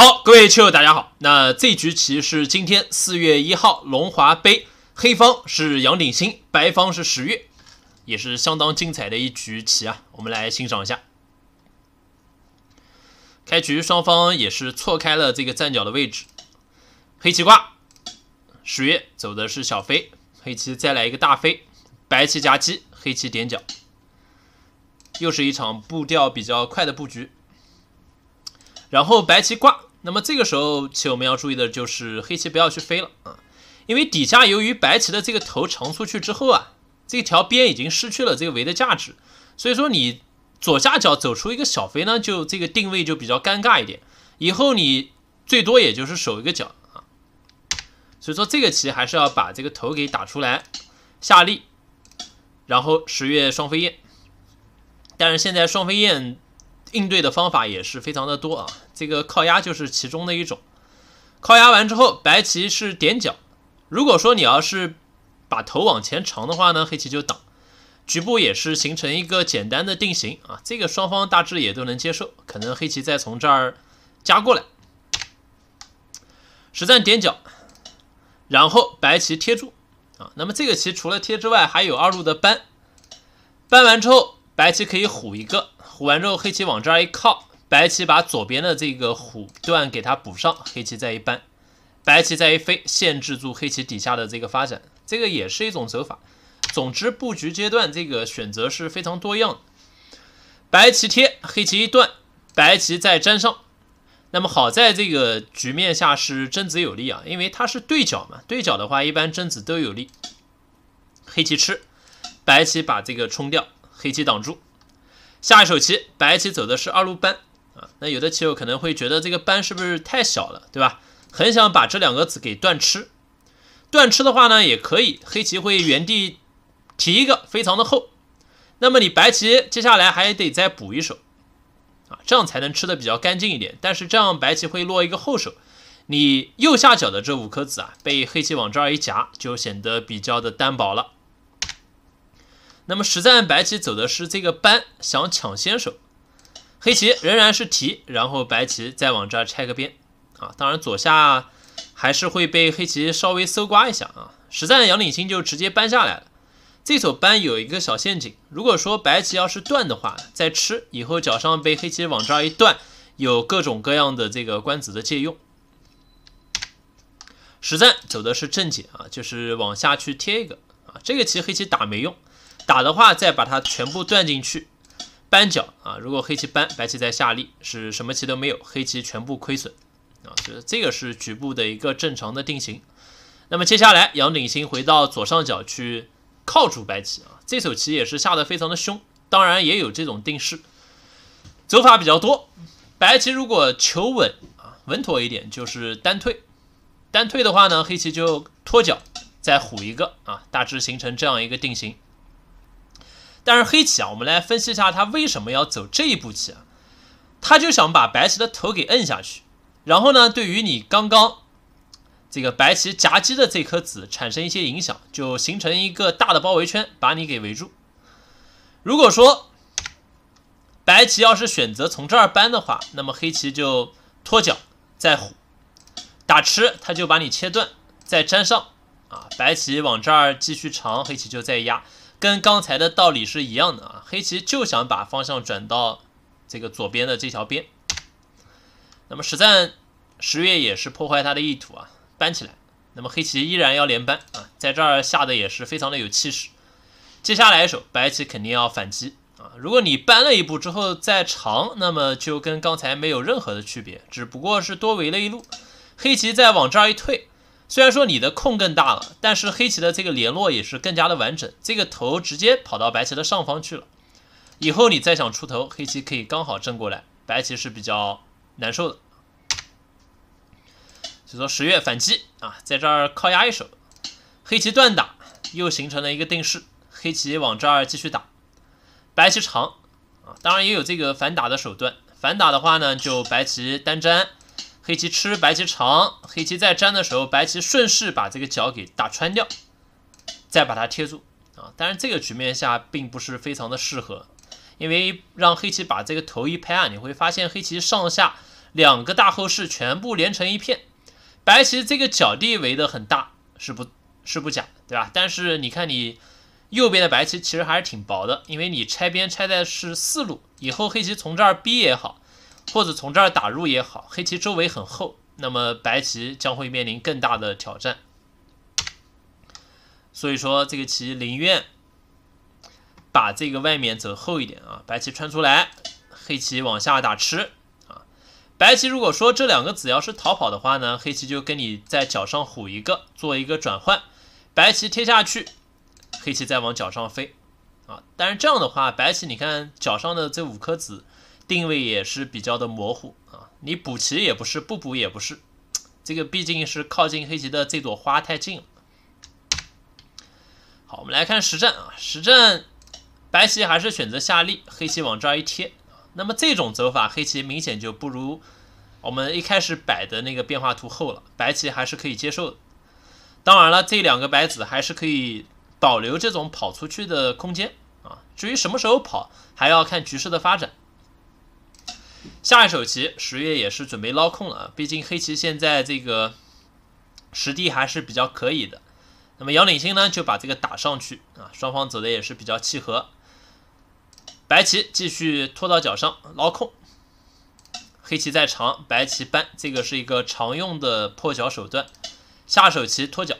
好，各位棋友，大家好。那这局棋是今天四月一号龙华杯，黑方是杨鼎新，白方是十月，也是相当精彩的一局棋啊。我们来欣赏一下。开局双方也是错开了这个站角的位置，黑棋挂，十月走的是小飞，黑棋再来一个大飞，白棋夹击，黑棋点角，又是一场步调比较快的布局。然后白棋挂。那么这个时候，棋我们要注意的就是黑棋不要去飞了啊，因为底下由于白棋的这个头长出去之后啊，这条边已经失去了这个围的价值，所以说你左下角走出一个小飞呢，就这个定位就比较尴尬一点，以后你最多也就是守一个角啊，所以说这个棋还是要把这个头给打出来，下力，然后十月双飞燕，但是现在双飞燕。应对的方法也是非常的多啊，这个靠压就是其中的一种。靠压完之后，白棋是点角。如果说你要是把头往前长的话呢，黑棋就挡，局部也是形成一个简单的定型啊。这个双方大致也都能接受，可能黑棋再从这儿夹过来，实战点角，然后白棋贴住啊。那么这个棋除了贴之外，还有二路的扳，扳完之后，白棋可以虎一个。虎完之后，黑棋往这儿一靠，白棋把左边的这个虎段给它补上，黑棋再一扳，白棋再一飞，限制住黑棋底下的这个发展，这个也是一种手法。总之，布局阶段这个选择是非常多样。白棋贴，黑棋一断，白棋再粘上。那么好在这个局面下是贞子有利啊，因为它是对角嘛，对角的话一般贞子都有利。黑棋吃，白棋把这个冲掉，黑棋挡住。下一手棋，白棋走的是二路扳啊，那有的棋友可能会觉得这个扳是不是太小了，对吧？很想把这两个子给断吃，断吃的话呢，也可以，黑棋会原地提一个，非常的厚。那么你白棋接下来还得再补一手啊，这样才能吃的比较干净一点。但是这样白棋会落一个后手，你右下角的这五颗子啊，被黑棋往这儿一夹，就显得比较的单薄了。那么实战白棋走的是这个搬，想抢先手，黑棋仍然是提，然后白棋再往这儿拆个边啊，当然左下还是会被黑棋稍微搜刮一下啊。实战杨领新就直接搬下来了，这手搬有一个小陷阱，如果说白棋要是断的话，再吃以后脚上被黑棋往这儿一断，有各种各样的这个官子的借用。实战走的是正解啊，就是往下去贴一个啊，这个棋黑棋打没用。打的话，再把它全部断进去，扳脚啊！如果黑棋扳，白棋再下力，是什么棋都没有，黑棋全部亏损啊！就是这个是局部的一个正常的定型。那么接下来，杨鼎新回到左上角去靠住白棋啊，这手棋也是下的非常的凶，当然也有这种定式，走法比较多。白棋如果求稳啊，稳妥一点就是单退，单退的话呢，黑棋就脱脚再虎一个啊，大致形成这样一个定型。但是黑棋啊，我们来分析一下他为什么要走这一步棋啊？他就想把白棋的头给摁下去，然后呢，对于你刚刚这个白棋夹击的这颗子产生一些影响，就形成一个大的包围圈，把你给围住。如果说白棋要是选择从这儿搬的话，那么黑棋就脱脚再打吃，他就把你切断再粘上啊。白棋往这儿继续长，黑棋就再压。跟刚才的道理是一样的啊，黑棋就想把方向转到这个左边的这条边。那么实战十月也是破坏他的意图啊，搬起来。那么黑棋依然要连搬啊，在这儿下的也是非常的有气势。接下来一手白棋肯定要反击啊，如果你搬了一步之后再长，那么就跟刚才没有任何的区别，只不过是多围了一路。黑棋再往这儿一退。虽然说你的空更大了，但是黑棋的这个联络也是更加的完整，这个头直接跑到白棋的上方去了。以后你再想出头，黑棋可以刚好正过来，白棋是比较难受的。就说十月反击啊，在这儿靠压一手，黑棋断打又形成了一个定式，黑棋往这儿继续打，白棋长啊，当然也有这个反打的手段，反打的话呢，就白棋单粘。黑棋吃白棋长，黑棋再粘的时候，白棋顺势把这个角给打穿掉，再把它贴住啊。但是这个局面下并不是非常的适合，因为让黑棋把这个头一拍啊，你会发现黑棋上下两个大后势全部连成一片，白棋这个角地围的很大，是不，是不假，对吧？但是你看你右边的白棋其实还是挺薄的，因为你拆边拆在是四路，以后黑棋从这儿逼也好。或者从这儿打入也好，黑棋周围很厚，那么白棋将会面临更大的挑战。所以说，这个棋宁愿把这个外面走厚一点啊，白棋穿出来，黑棋往下打吃啊。白棋如果说这两个子要是逃跑的话呢，黑棋就跟你在脚上虎一个，做一个转换，白棋贴下去，黑棋再往脚上飞啊。但是这样的话，白棋你看脚上的这五颗子。定位也是比较的模糊啊，你补棋也不是，不补也不是，这个毕竟是靠近黑棋的这朵花太近了。好，我们来看实战啊，实战白棋还是选择下立，黑棋往这儿一贴那么这种走法黑棋明显就不如我们一开始摆的那个变化图厚了，白棋还是可以接受的。当然了，这两个白子还是可以保留这种跑出去的空间啊，至于什么时候跑，还要看局势的发展。下一手棋，十月也是准备捞空了。啊，毕竟黑棋现在这个实地还是比较可以的。那么杨领星呢，就把这个打上去啊。双方走的也是比较契合。白棋继续拖到角上捞空，黑棋再长，白棋搬，这个是一个常用的破角手段。下手棋拖角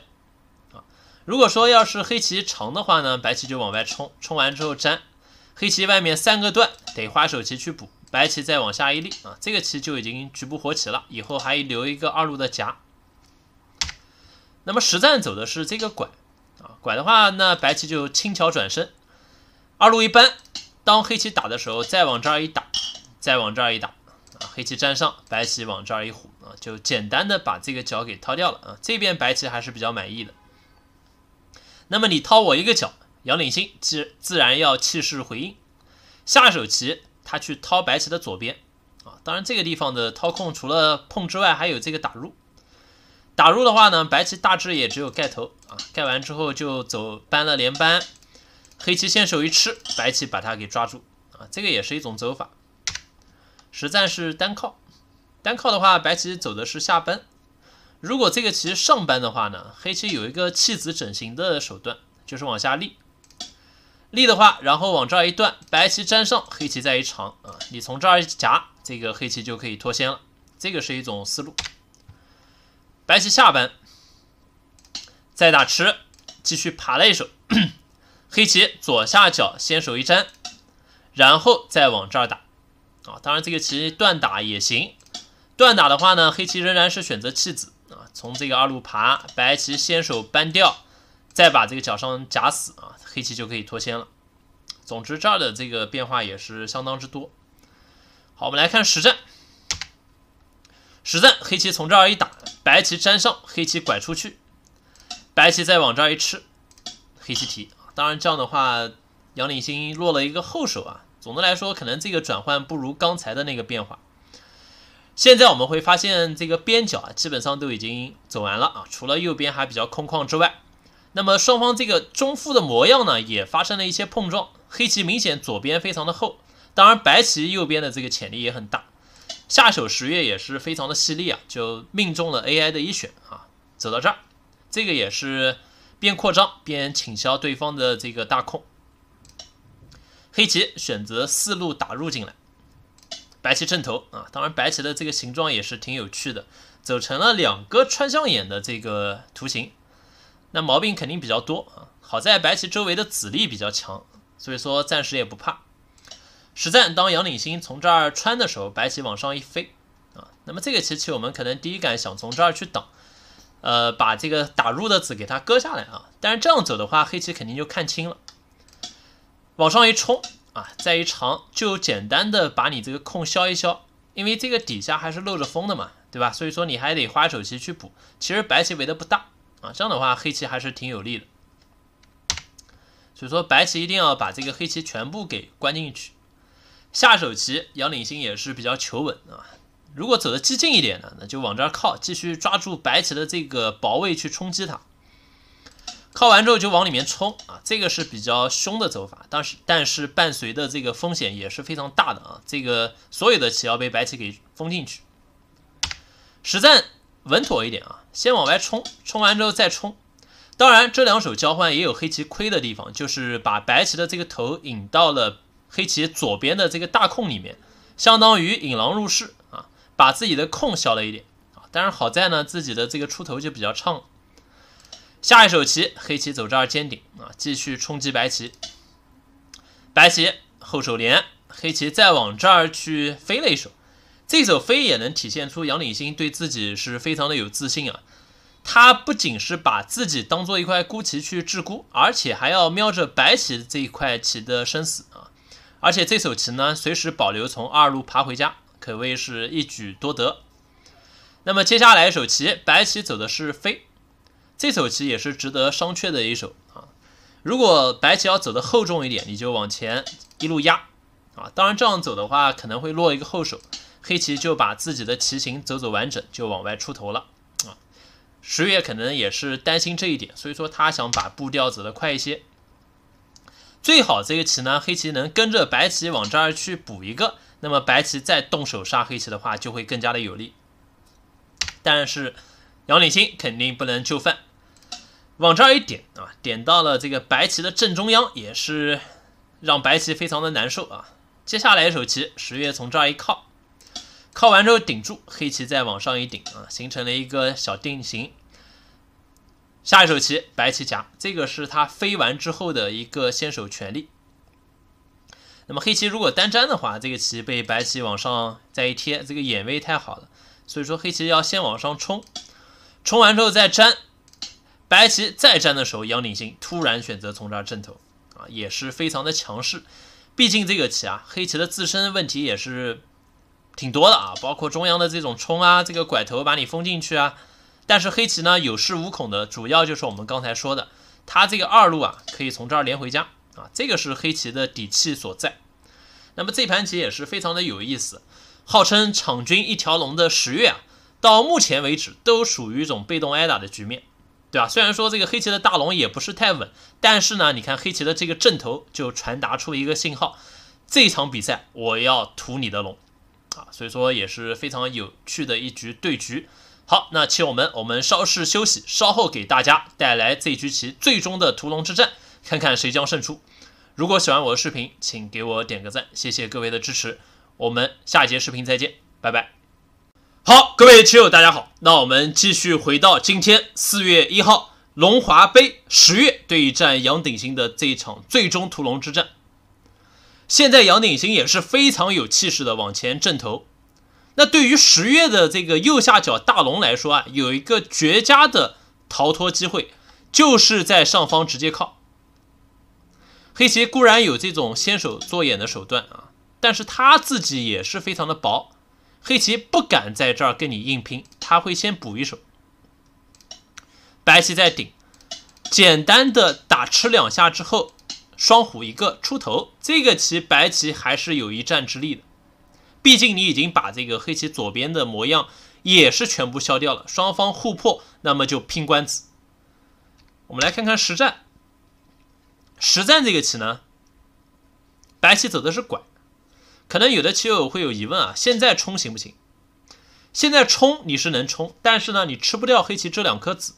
啊。如果说要是黑棋长的话呢，白棋就往外冲，冲完之后粘。黑棋外面三个段得花手棋去补。白棋再往下一立啊，这个棋就已经局部活棋了，以后还留一个二路的夹。那么实战走的是这个拐啊，拐的话，那白棋就轻巧转身，二路一扳。当黑棋打的时候，再往这儿一打，再往这儿一打啊，黑棋粘上，白棋往这儿一虎啊，就简单的把这个角给掏掉了啊。这边白棋还是比较满意的。那么你掏我一个角，杨领先，自自然要气势回应，下手棋。他去掏白棋的左边，啊，当然这个地方的掏空除了碰之外，还有这个打入。打入的话呢，白棋大致也只有盖头，啊，盖完之后就走搬了连扳，黑棋先手一吃，白棋把它给抓住，啊，这个也是一种走法。实战是单靠，单靠的话，白棋走的是下扳。如果这个棋上扳的话呢，黑棋有一个弃子整形的手段，就是往下立。立的话，然后往这儿一断，白棋粘上，黑棋再一长啊，你从这儿一夹，这个黑棋就可以脱先了。这个是一种思路。白棋下扳，再打吃，继续爬了一手。黑棋左下角先手一粘，然后再往这儿打啊。当然，这个棋断打也行。断打的话呢，黑棋仍然是选择弃子啊，从这个二路爬，白棋先手扳掉，再把这个角上夹死啊。黑棋就可以脱先了。总之这儿的这个变化也是相当之多。好，我们来看实战。实战黑棋从这儿一打，白棋粘上，黑棋拐出去，白棋再往这儿一吃，黑棋提。当然这样的话，杨领新落了一个后手啊。总的来说，可能这个转换不如刚才的那个变化。现在我们会发现这个边角啊，基本上都已经走完了啊，除了右边还比较空旷之外。那么双方这个中腹的模样呢，也发生了一些碰撞。黑棋明显左边非常的厚，当然白棋右边的这个潜力也很大。下手十月也是非常的犀利啊，就命中了 AI 的一选啊，走到这儿，这个也是边扩张边请消对方的这个大空。黑棋选择四路打入进来，白棋正头啊，当然白棋的这个形状也是挺有趣的，走成了两个穿象眼的这个图形。那毛病肯定比较多啊，好在白棋周围的子力比较强，所以说暂时也不怕。实战当杨领新从这儿穿的时候，白棋往上一飞啊，那么这个棋棋我们可能第一感想从这儿去挡，呃，把这个打入的子给它割下来啊，但是这样走的话，黑棋肯定就看清了，往上一冲啊，再一长，就简单的把你这个空消一消，因为这个底下还是漏着风的嘛，对吧？所以说你还得花手棋去补，其实白棋围的不大。啊，这样的话黑棋还是挺有利的，所以说白棋一定要把这个黑棋全部给关进去。下手棋杨领新也是比较求稳啊，如果走的激进一点呢，那就往这儿靠，继续抓住白棋的这个薄位去冲击它。靠完之后就往里面冲啊，这个是比较凶的走法，但是但是伴随的这个风险也是非常大的啊，这个所有的棋要被白棋给封进去。实战稳妥一点啊。先往外冲，冲完之后再冲。当然，这两手交换也有黑棋亏的地方，就是把白棋的这个头引到了黑棋左边的这个大空里面，相当于引狼入室啊，把自己的空消了一点啊。但是好在呢，自己的这个出头就比较畅。下一手棋，黑棋走这儿尖顶啊，继续冲击白棋。白棋后手连，黑棋再往这儿去飞了一手，这手飞也能体现出杨鼎新对自己是非常的有自信啊。他不仅是把自己当做一块孤棋去置孤，而且还要瞄着白棋这一块棋的生死啊！而且这手棋呢，随时保留从二路爬回家，可谓是一举多得。那么接下来一手棋，白棋走的是飞，这手棋也是值得商榷的一手啊！如果白棋要走的厚重一点，你就往前一路压啊！当然这样走的话，可能会落一个后手，黑棋就把自己的棋形走走完整，就往外出头了。十月可能也是担心这一点，所以说他想把步调走得快一些。最好这个棋呢，黑棋能跟着白棋往这儿去补一个，那么白棋再动手杀黑棋的话，就会更加的有利。但是杨领新肯定不能就范，往这儿一点啊，点到了这个白棋的正中央，也是让白棋非常的难受啊。接下来一手棋，十月从这儿一靠。靠完之后顶住黑棋，再往上一顶啊，形成了一个小定型。下一手棋，白棋夹，这个是他飞完之后的一个先手权利。那么黑棋如果单粘的话，这个棋被白棋往上再一贴，这个眼位太好了，所以说黑棋要先往上冲，冲完之后再粘。白棋再粘的时候，杨鼎新突然选择从这儿正头啊，也是非常的强势。毕竟这个棋啊，黑棋的自身问题也是。挺多的啊，包括中央的这种冲啊，这个拐头把你封进去啊，但是黑棋呢有恃无恐的，主要就是我们刚才说的，他这个二路啊可以从这儿连回家啊，这个是黑棋的底气所在。那么这盘棋也是非常的有意思，号称场均一条龙的十月啊，到目前为止都属于一种被动挨打的局面，对吧？虽然说这个黑棋的大龙也不是太稳，但是呢，你看黑棋的这个阵头就传达出一个信号，这场比赛我要屠你的龙。啊，所以说也是非常有趣的一局对局。好，那棋友们，我们稍事休息，稍后给大家带来这局棋最终的屠龙之战，看看谁将胜出。如果喜欢我的视频，请给我点个赞，谢谢各位的支持。我们下节视频再见，拜拜。好，各位棋友大家好，那我们继续回到今天四月一号龙华杯十月对战杨鼎新的这一场最终屠龙之战。现在杨鼎新也是非常有气势的往前正头，那对于十月的这个右下角大龙来说啊，有一个绝佳的逃脱机会，就是在上方直接靠。黑棋固然有这种先手做眼的手段啊，但是他自己也是非常的薄，黑棋不敢在这儿跟你硬拼，他会先补一手。白棋在顶，简单的打吃两下之后。双虎一个出头，这个棋白棋还是有一战之力的，毕竟你已经把这个黑棋左边的模样也是全部消掉了，双方互破，那么就拼官子。我们来看看实战，实战这个棋呢，白棋走的是拐，可能有的棋友会有疑问啊，现在冲行不行？现在冲你是能冲，但是呢，你吃不掉黑棋这两颗子。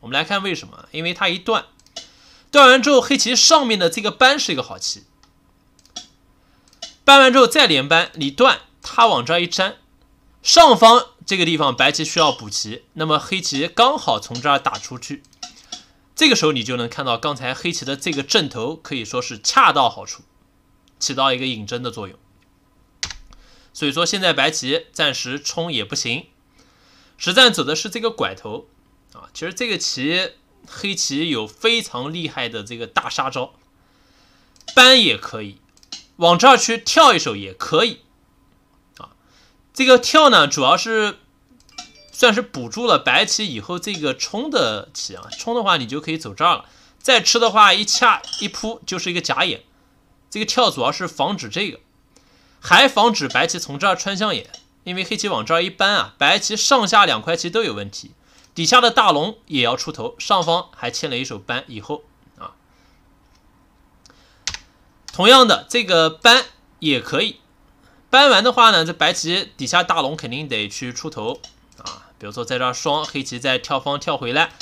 我们来看为什么，因为它一断。断完之后，黑棋上面的这个扳是一个好棋。扳完之后再连扳，你断，它往这儿一粘，上方这个地方白棋需要补棋，那么黑棋刚好从这儿打出去。这个时候你就能看到，刚才黑棋的这个阵头可以说是恰到好处，起到一个引针的作用。所以说现在白棋暂时冲也不行，实战走的是这个拐头啊，其实这个棋。黑棋有非常厉害的这个大杀招，搬也可以，往这儿去跳一手也可以，啊，这个跳呢主要是算是补住了白棋以后这个冲的棋啊，冲的话你就可以走这儿了，再吃的话一掐一扑就是一个假眼，这个跳主要是防止这个，还防止白棋从这儿穿象眼，因为黑棋往这儿一搬啊，白棋上下两块棋都有问题。底下的大龙也要出头，上方还欠了一手扳，以后啊，同样的这个扳也可以，扳完的话呢，这白棋底下大龙肯定得去出头啊。比如说在这双黑棋再跳方跳回来，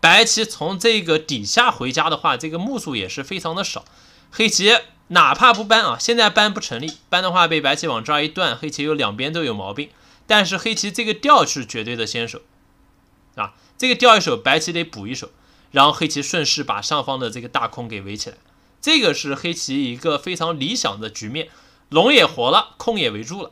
白棋从这个底下回家的话，这个目数也是非常的少。黑棋哪怕不扳啊，现在扳不成立，扳的话被白棋往这儿一断，黑棋有两边都有毛病，但是黑棋这个调是绝对的先手。啊，这个掉一手白棋得补一手，然后黑棋顺势把上方的这个大空给围起来，这个是黑棋一个非常理想的局面，龙也活了，空也围住了。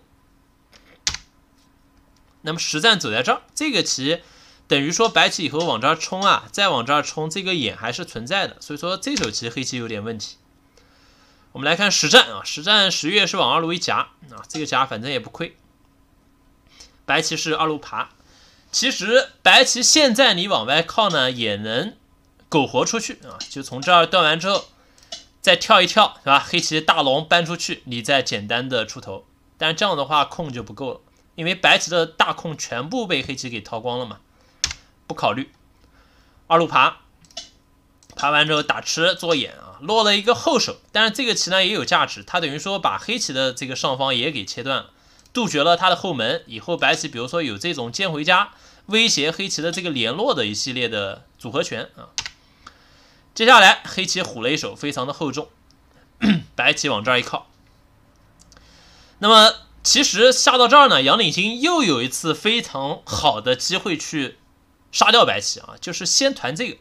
那么实战走在这儿，这个棋等于说白棋以后往这儿冲啊，再往这儿冲，这个眼还是存在的，所以说这手棋黑棋有点问题。我们来看实战啊，实战十月是往二路一夹啊，这个夹反正也不亏，白棋是二路爬。其实白棋现在你往外靠呢，也能苟活出去啊，就从这儿断完之后再跳一跳，是吧？黑棋大龙搬出去，你再简单的出头，但这样的话空就不够了，因为白棋的大空全部被黑棋给掏光了嘛。不考虑二路爬，爬完之后打吃做眼啊，落了一个后手，但是这个棋呢也有价值，它等于说把黑棋的这个上方也给切断了。杜绝了他的后门，以后白棋比如说有这种尖回家威胁黑棋的这个联络的一系列的组合拳啊。接下来黑棋虎了一手，非常的厚重，白棋往这儿一靠。那么其实下到这儿呢，杨鼎新又有一次非常好的机会去杀掉白棋啊，就是先团这个，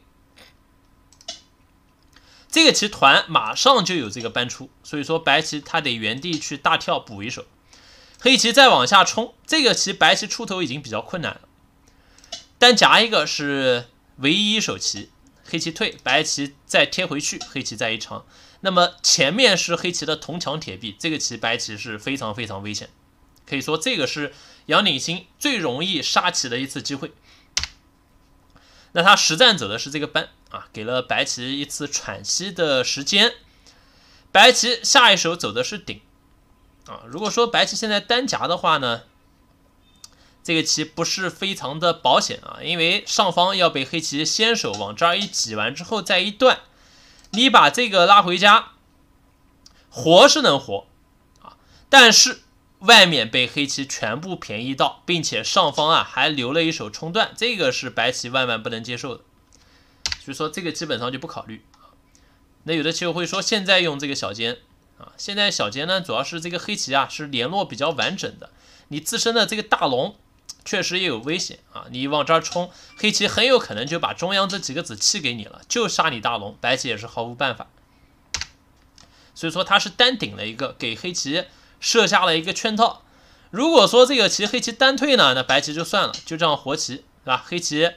这个棋团马上就有这个搬出，所以说白棋他得原地去大跳补一手。黑棋再往下冲，这个棋白棋出头已经比较困难了。但夹一个是唯一一手棋，黑棋退，白棋再贴回去，黑棋再一长。那么前面是黑棋的铜墙铁壁，这个棋白棋是非常非常危险。可以说这个是杨鼎新最容易杀棋的一次机会。那他实战走的是这个扳啊，给了白棋一次喘息的时间。白棋下一手走的是顶。啊，如果说白棋现在单夹的话呢，这个棋不是非常的保险啊，因为上方要被黑棋先手往这儿一挤完之后再一断，你把这个拉回家，活是能活啊，但是外面被黑棋全部便宜到，并且上方啊还留了一手冲断，这个是白棋万万不能接受的，所以说这个基本上就不考虑那有的棋友会说，现在用这个小尖。啊，现在小杰呢，主要是这个黑棋啊，是联络比较完整的，你自身的这个大龙确实也有危险啊，你往这儿冲，黑棋很有可能就把中央这几个子弃给你了，就杀你大龙，白棋也是毫无办法。所以说他是单顶了一个，给黑棋设下了一个圈套。如果说这个棋黑棋单退呢，那白棋就算了，就这样活棋，是吧？黑棋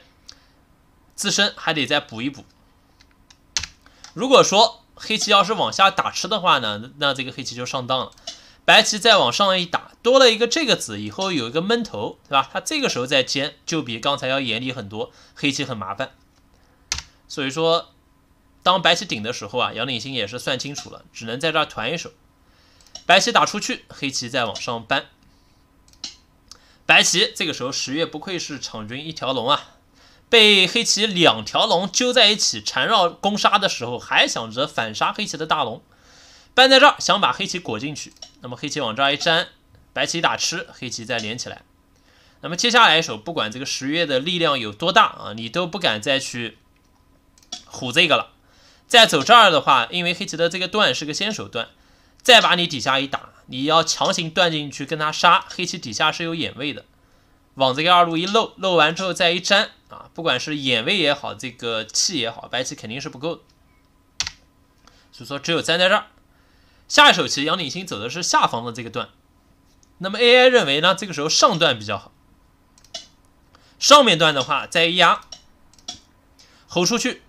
自身还得再补一补。如果说，黑棋要是往下打吃的话呢，那这个黑棋就上当了。白棋再往上一打，多了一个这个子以后有一个闷头，对吧？他这个时候再尖，就比刚才要严厉很多。黑棋很麻烦，所以说当白棋顶的时候啊，杨鼎新也是算清楚了，只能在这儿团一手。白棋打出去，黑棋再往上扳。白棋这个时候十月不愧是场均一条龙啊。被黑棋两条龙揪在一起缠绕攻杀的时候，还想着反杀黑棋的大龙，搬在这儿想把黑棋裹进去，那么黑棋往这儿一粘，白棋打吃，黑棋再连起来。那么接下来一手，不管这个十月的力量有多大啊，你都不敢再去虎这个了。再走这儿的话，因为黑棋的这个断是个先手断，再把你底下一打，你要强行断进去跟他杀，黑棋底下是有眼位的。往这个二路一漏，漏完之后再一粘，啊，不管是眼位也好，这个气也好，白棋肯定是不够的，所以说只有粘在这儿。下一手棋，杨鼎新走的是下方的这个段，那么 AI 认为呢，这个时候上段比较好。上面段的话再一压，吼出去，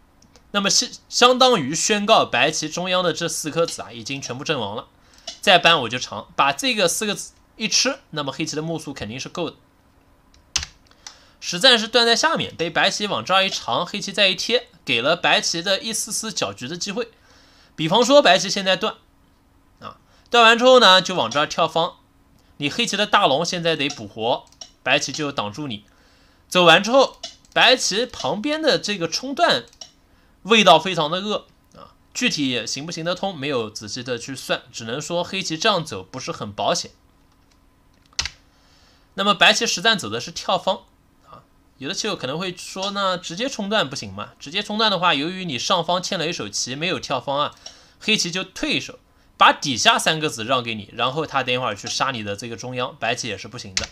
那么相相当于宣告白棋中央的这四颗子啊已经全部阵亡了。再扳我就长，把这个四个子一吃，那么黑棋的目数肯定是够的。实战是断在下面，被白棋往这儿一长，黑棋再一贴，给了白棋的一丝丝搅局的机会。比方说，白棋现在断，啊，断完之后呢，就往这儿跳方。你黑棋的大龙现在得补活，白棋就挡住你。走完之后，白棋旁边的这个冲断味道非常的恶啊，具体行不行得通，没有仔细的去算，只能说黑棋这样走不是很保险。那么白棋实战走的是跳方。有的棋友可能会说呢，直接冲断不行吗？直接冲断的话，由于你上方欠了一手棋，没有跳方啊，黑棋就退一手，把底下三个子让给你，然后他等会儿去杀你的这个中央，白棋也是不行的。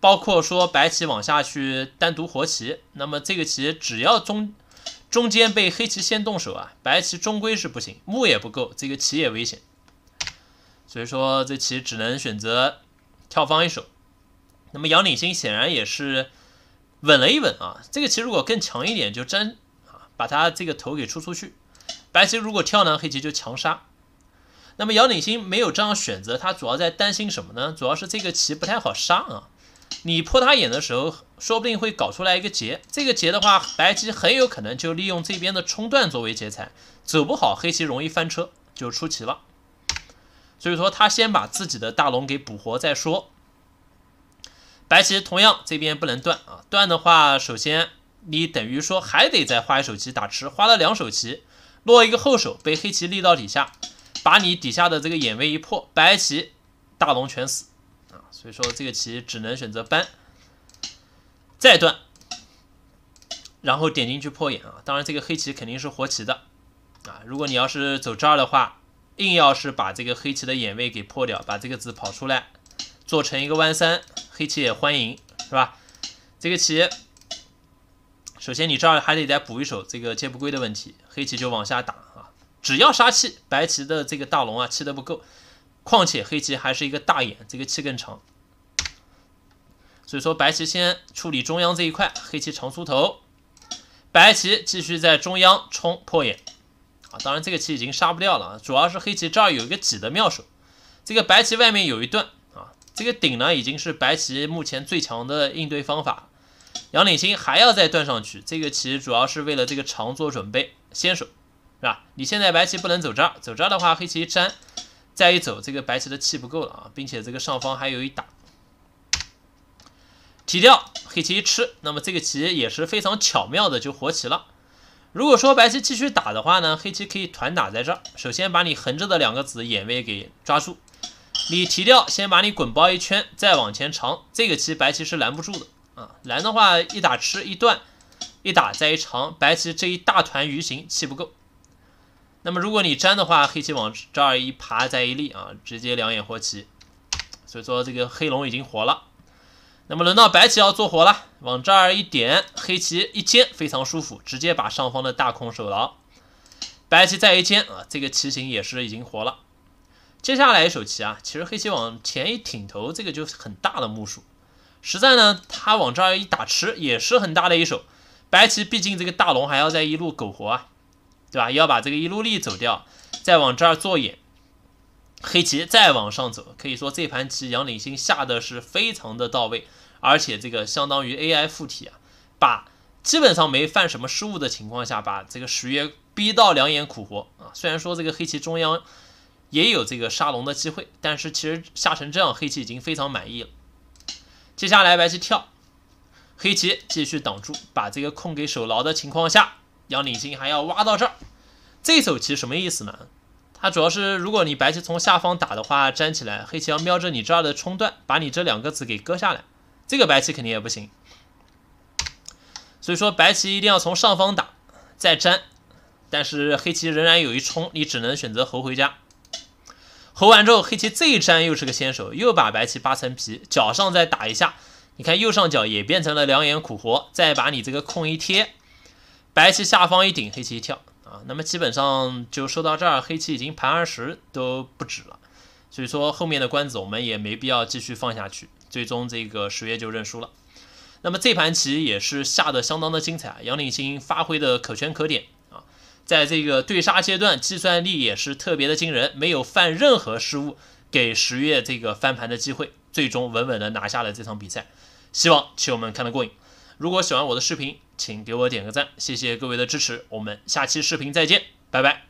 包括说白棋往下去单独活棋，那么这个棋只要中中间被黑棋先动手啊，白棋终归是不行，木也不够，这个棋也危险。所以说这棋只能选择跳方一手。那么杨领星显然也是。稳了一稳啊，这个棋如果更强一点，就粘啊，把他这个头给出出去。白棋如果跳呢，黑棋就强杀。那么姚鼎新没有这样选择，他主要在担心什么呢？主要是这个棋不太好杀啊。你破他眼的时候，说不定会搞出来一个劫。这个劫的话，白棋很有可能就利用这边的冲断作为劫材，走不好，黑棋容易翻车，就出棋了。所以说他先把自己的大龙给补活再说。白棋同样这边不能断啊，断的话，首先你等于说还得再花一手棋打吃，花了两手棋，落一个后手被黑棋立到底下，把你底下的这个眼位一破，白棋大龙全死啊，所以说这个棋只能选择搬，再断，然后点进去破眼啊，当然这个黑棋肯定是活棋的啊，如果你要是走这儿的话，硬要是把这个黑棋的眼位给破掉，把这个子跑出来，做成一个弯三。黑棋也欢迎，是吧？这个棋，首先你这儿还得再补一手这个接不归的问题，黑棋就往下打啊，只要杀气，白棋的这个大龙啊，气的不够，况且黑棋还是一个大眼，这个气更长，所以说白棋先处理中央这一块，黑棋长出头，白棋继续在中央冲破眼啊，当然这个棋已经杀不掉了，主要是黑棋这儿有一个挤的妙手，这个白棋外面有一段。这个顶呢已经是白棋目前最强的应对方法，杨领星还要再断上去，这个棋主要是为了这个长做准备，先手，是吧？你现在白棋不能走这儿，走这儿的话黑棋一粘，再一走，这个白棋的气不够了啊，并且这个上方还有一打，提掉黑棋一吃，那么这个棋也是非常巧妙的就活棋了。如果说白棋继续打的话呢，黑棋可以团打在这儿，首先把你横着的两个子眼位给抓住。你提掉，先把你滚包一圈，再往前长，这个棋白棋是拦不住的啊！拦的话，一打吃一断，一打再一长，白棋这一大团鱼形气不够。那么如果你粘的话，黑棋往这儿一爬再一立啊，直接两眼活棋。所以说这个黑龙已经活了，那么轮到白棋要做活了，往这儿一点，黑棋一尖非常舒服，直接把上方的大空守牢。白棋再一尖啊，这个棋形也是已经活了。接下来一手棋啊，其实黑棋往前一挺头，这个就是很大的目数。实在呢，他往这儿一打吃，也是很大的一手。白棋毕竟这个大龙还要在一路苟活啊，对吧？要把这个一路力走掉，再往这儿做眼。黑棋再往上走，可以说这盘棋杨领星下的是非常的到位，而且这个相当于 AI 附体啊，把基本上没犯什么失误的情况下，把这个十月逼到两眼苦活啊。虽然说这个黑棋中央。也有这个杀龙的机会，但是其实下成这样，黑棋已经非常满意了。接下来白棋跳，黑棋继续挡住，把这个空给守牢的情况下，杨领新还要挖到这儿。这手棋什么意思呢？它主要是如果你白棋从下方打的话，粘起来，黑棋要瞄着你这儿的冲断，把你这两个子给割下来。这个白棋肯定也不行。所以说白棋一定要从上方打，再粘。但是黑棋仍然有一冲，你只能选择侯回家。投完之后，黑棋这一粘又是个先手，又把白棋扒层皮，脚上再打一下。你看右上角也变成了两眼苦活，再把你这个空一贴，白棋下方一顶，黑棋一跳啊，那么基本上就说到这儿，黑棋已经盘二十都不止了。所以说后面的关子我们也没必要继续放下去，最终这个十月就认输了。那么这盘棋也是下的相当的精彩，杨鼎新发挥的可圈可点。在这个对杀阶段，计算力也是特别的惊人，没有犯任何失误，给十月这个翻盘的机会，最终稳稳的拿下了这场比赛。希望球友们看得过瘾。如果喜欢我的视频，请给我点个赞，谢谢各位的支持。我们下期视频再见，拜拜。